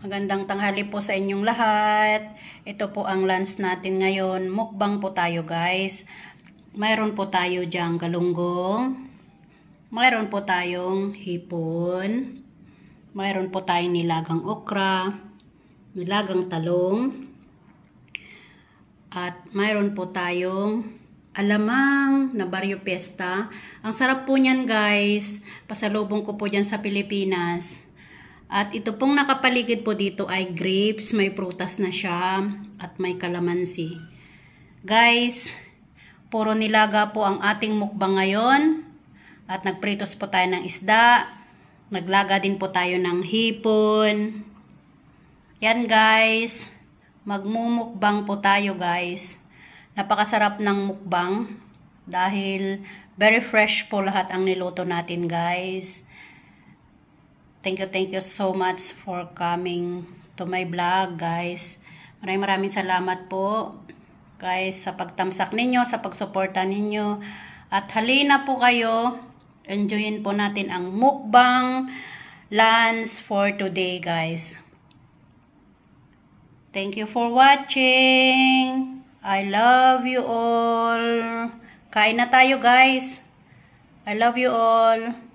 Magandang tanghali po sa inyong lahat. Ito po ang lunch natin ngayon. Mukbang po tayo guys. Mayroon po tayo diyang galunggong. Mayroon po tayong hipon. Mayroon po tayong nilagang okra. Nilagang talong. At mayroon po tayong alamang na baryo pesta. Ang sarap po niyan guys. Pasalubong ko po dyan sa Pilipinas. At ito pong nakapaligid po dito ay grapes, may prutas na siya, at may kalamansi. Guys, puro nilaga po ang ating mukbang ngayon. At nagpritos po tayo ng isda. Naglaga din po tayo ng hipon. Yan guys, magmumukbang po tayo guys. Napakasarap ng mukbang dahil very fresh po lahat ang niluto natin guys. Thank you, thank you so much for coming to my vlog, guys. Maraming maraming salamat po, guys, sa pagtamsak ninyo, sa pagsuporta ninyo. At halina po kayo, enjoyin po natin ang mukbang lunch for today, guys. Thank you for watching. I love you all. Kain na tayo, guys. I love you all.